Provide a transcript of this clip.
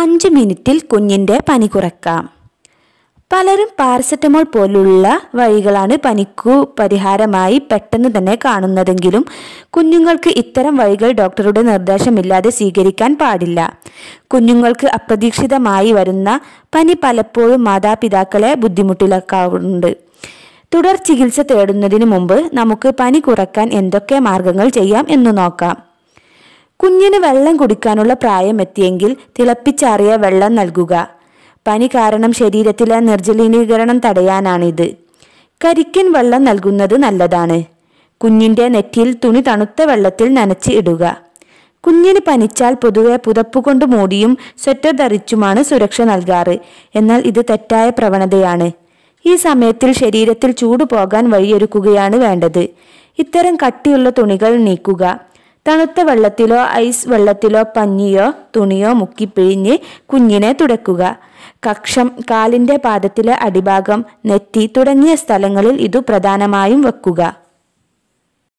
അഞ്ച് മിനിറ്റിൽ കുഞ്ഞിൻ്റെ പനി കുറക്കാം പലരും പാരസെറ്റമോൾ പോലുള്ള വഴികളാണ് പനിക്കു പരിഹാരമായി പെട്ടെന്ന് തന്നെ കാണുന്നതെങ്കിലും കുഞ്ഞുങ്ങൾക്ക് ഇത്തരം വഴികൾ ഡോക്ടറുടെ നിർദ്ദേശമില്ലാതെ സ്വീകരിക്കാൻ പാടില്ല കുഞ്ഞുങ്ങൾക്ക് അപ്രതീക്ഷിതമായി വരുന്ന പനി പലപ്പോഴും മാതാപിതാക്കളെ ബുദ്ധിമുട്ടിലാക്കാറുണ്ട് തുടർ ചികിത്സ തേടുന്നതിന് മുമ്പ് നമുക്ക് പനി കുറക്കാൻ എന്തൊക്കെ മാർഗങ്ങൾ ചെയ്യാം എന്ന് നോക്കാം കുഞ്ഞിന് വെള്ളം കുടിക്കാനുള്ള പ്രായമെത്തിയെങ്കിൽ തിളപ്പിച്ചാറിയ വെള്ളം നൽകുക പനി കാരണം ശരീരത്തിലെ നിർജ്ജലീകരണം തടയാനാണിത് കരിക്കൻ വെള്ളം നൽകുന്നത് നല്ലതാണ് കുഞ്ഞിൻ്റെ നെറ്റിയിൽ തുണി തണുത്ത വെള്ളത്തിൽ നനച്ച് ഇടുക കുഞ്ഞിന് പനിച്ചാൽ പൊതുവെ പുതപ്പ് കൊണ്ട് മൂടിയും സ്വെറ്റർ ധരിച്ചുമാണ് സുരക്ഷ നൽകാറ് എന്നാൽ ഇത് തെറ്റായ പ്രവണതയാണ് ഈ സമയത്തിൽ ശരീരത്തിൽ ചൂട് പോകാൻ വഴിയൊരുക്കുകയാണ് വേണ്ടത് ഇത്തരം കട്ടിയുള്ള തുണികൾ നീക്കുക തണുത്ത വെള്ളത്തിലോ ഐസ് വെള്ളത്തിലോ പഞ്ഞിയോ തുണിയോ മുക്കിപ്പിഴിഞ്ഞ് കുഞ്ഞിനെ തുടക്കുക കക്ഷം കാലിൻ്റെ പാദത്തിലെ അടിഭാഗം നെറ്റി തുടങ്ങിയ സ്ഥലങ്ങളിൽ ഇതു പ്രധാനമായും വെക്കുക